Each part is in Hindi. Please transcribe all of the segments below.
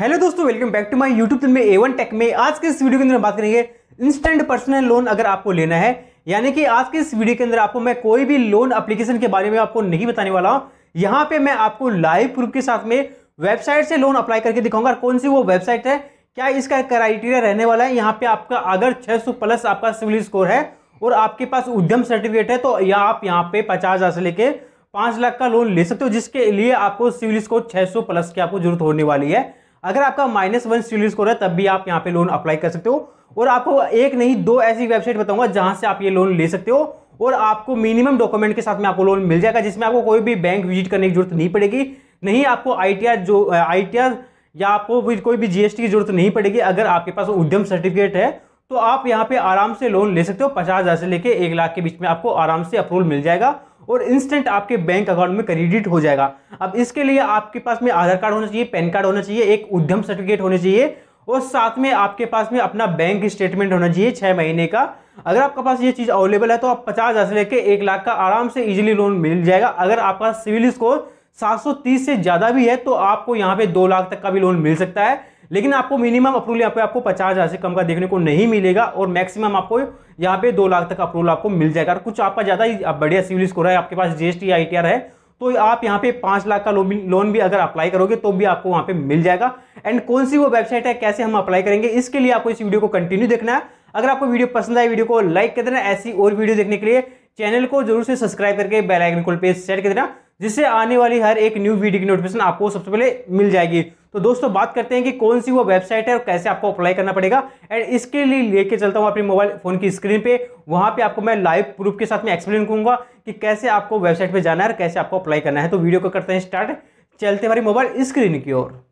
हेलो दोस्तों welcome back to my YouTube channel में ए वन टेक में आज के इस वीडियो के अंदर बात करेंगे इंस्टेंट पर्सनल लोन अगर आपको लेना है यानी कि आज के इस वीडियो के अंदर आपको मैं कोई भी लोन एप्लीकेशन के बारे में आपको नहीं बताने वाला हूँ यहाँ पे मैं आपको लाइव प्रूफ के साथ में वेबसाइट से लोन अप्लाई करके दिखाऊंगा कौन सी वो वेबसाइट है क्या इसका क्राइटेरिया रहने वाला है यहाँ पे आपका अगर छह प्लस आपका सिविल स्कोर है और आपके पास उद्यम सर्टिफिकेट है तो या आप यहाँ पे पचास हजार से लेके पांच लाख का लोन ले सकते हो जिसके लिए आपको सिविल स्कोर छह प्लस की आपको जरूरत होने वाली है अगर आपका माइनस वन सिविल स्कोर है तब भी आप यहाँ पे लोन अप्लाई कर सकते हो और आपको एक नहीं दो ऐसी वेबसाइट बताऊंगा जहां से आप ये लोन ले सकते हो और आपको मिनिमम डॉक्यूमेंट के साथ में आपको लोन मिल जाएगा जिसमें आपको कोई भी बैंक विजिट करने की जरूरत नहीं पड़ेगी नहीं आपको आई जो आई या आपको कोई भी जीएसटी की जरूरत नहीं पड़ेगी अगर आपके पास उद्यम सर्टिफिकेट है तो आप यहाँ पे आराम से लोन ले सकते हो पचास हज़ार से लेके एक लाख के बीच में आपको आराम से अप्रूवल मिल जाएगा और इंस्टेंट आपके बैंक अकाउंट में क्रेडिट हो जाएगा अब इसके लिए आपके पास में आधार कार्ड होना चाहिए पैन कार्ड होना चाहिए एक उद्यम सर्टिफिकेट होना चाहिए और साथ में आपके पास में अपना बैंक स्टेटमेंट होना चाहिए छः महीने का अगर आपके पास ये चीज़ अवेलेबल है तो आप पचास हज़ार से लेकर एक लाख का आराम से इजीली लोन मिल जाएगा अगर आपका सिविल स्कोर 730 से ज़्यादा भी है तो आपको यहाँ पे दो लाख तक का भी लोन मिल सकता है लेकिन आपको मिनिमम अप्रूवल यहाँ पे आपको पचास हज़ार से कम का देखने को नहीं मिलेगा और मैक्सिमम आपको यहाँ पे दो लाख तक अप्रूवल आपको मिल जाएगा और कुछ आपका ज़्यादा बढ़िया सिविल स्कोर है आपके पास जीएसटी आर है तो आप यहाँ पे पाँच लाख का लोन भी अगर अप्लाई करोगे तो भी आपको वहाँ पर मिल जाएगा एंड कौन सी वो वेबसाइट है कैसे हम अप्लाई करेंगे इसके लिए आपको इस वीडियो को कंटिन्यू देखना है अगर आपको वीडियो पसंद आए वीडियो को लाइक कर देना ऐसी और वीडियो देखने के लिए चैनल को जरूर से सब्सक्राइब करके बेल आइकन को पे सेट कर देना जिससे आने वाली हर एक न्यू वीडियो की नोटिफिकेशन आपको सबसे पहले मिल जाएगी तो दोस्तों बात करते हैं कि कौन सी वो वेबसाइट है और कैसे आपको अप्लाई करना पड़ेगा एंड इसके लिए लेके चलता हूँ अपने मोबाइल फ़ोन की स्क्रीन पे वहाँ पे आपको मैं लाइव प्रूफ के साथ में एक्सप्लेन करूँगा कि कैसे आपको वेबसाइट पे जाना है और कैसे आपको अप्लाई करना है तो वीडियो को करते हैं स्टार्ट चलते हमारी मोबाइल स्क्रीन की ओर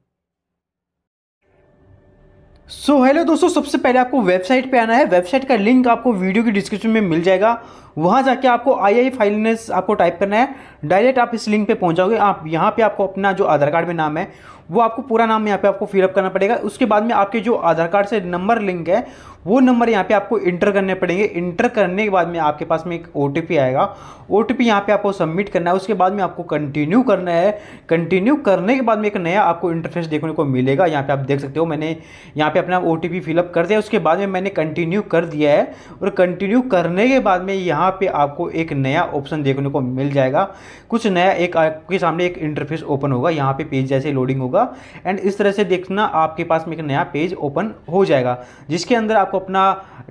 सो so, हेलो दोस्तों सबसे पहले आपको वेबसाइट पे आना है वेबसाइट का लिंक आपको वीडियो की डिस्क्रिप्शन में मिल जाएगा वहाँ जाके आपको आई आई फाइनेंस आपको टाइप करना है डायरेक्ट आप इस लिंक पे पहुँच जाओगे आप यहाँ पे आपको अपना जो आधार कार्ड में नाम है वो आपको पूरा नाम यहाँ पे आपको फिलअप करना पड़ेगा उसके बाद में आपके जो आधार कार्ड से नंबर लिंक है वो नंबर यहाँ पे आपको इंटर करने पड़ेंगे इंटर करने के बाद में आपके पास में एक ओ आएगा ओ टी यहाँ पर आपको सबमिट करना है उसके बाद में आपको कंटिन्यू करना है कंटिन्यू करने के बाद में एक नया आपको इंटरफेस देखने को मिलेगा यहाँ पे आप देख सकते हो मैंने यहाँ पे अपना ओ फिलअप कर दिया उसके बाद में मैंने कंटिन्यू कर दिया है और कंटिन्यू करने के बाद में यहाँ यहाँ पे आपको एक नया ऑप्शन देखने को मिल जाएगा कुछ नया एक आपके सामने एक इंटरफेस ओपन होगा यहाँ पे पेज जैसे लोडिंग होगा एंड इस तरह से देखना आपके पास में एक नया पेज ओपन हो जाएगा जिसके अंदर आपको अपना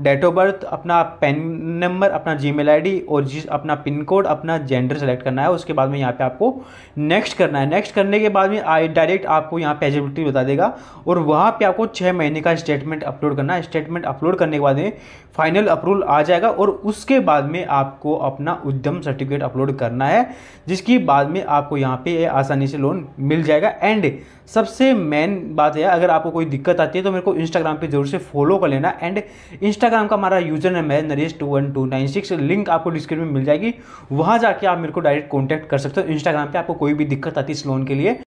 डेट ऑफ बर्थ अपना पेन नंबर अपना जी मेल और जिस अपना पिन कोड अपना जेंडर सेलेक्ट करना है उसके बाद में यहाँ पर आपको नेक्स्ट करना है नेक्स्ट करने के बाद में आई डायरेक्ट आपको यहाँ पे एजिबिलिटी बता देगा और वहाँ पर आपको छः महीने का स्टेटमेंट अपलोड करना है स्टेटमेंट अपलोड करने के बाद में फाइनल अप्रूवल आ जाएगा और उसके बाद में में आपको अपना उद्यम सर्टिफिकेट अपलोड करना है जिसकी बाद में आपको यहाँ पे आसानी से लोन मिल जाएगा एंड सबसे मेन बात है अगर आपको कोई दिक्कत आती है तो मेरे को इंस्टाग्राम पे जरूर से फॉलो कर लेना एंड इंस्टाग्राम का हमारा यूजर नेम है Naresh two one two nine six link आपको डिस्क्रिप्शन में मिल जाएगी वहाँ जाके आप मेरे को डायरेक्ट कॉन्टैक्ट कर सकते हो इंस्टाग्राम पर आपको कोई भी दिक्कत आती है इस लोन के लिए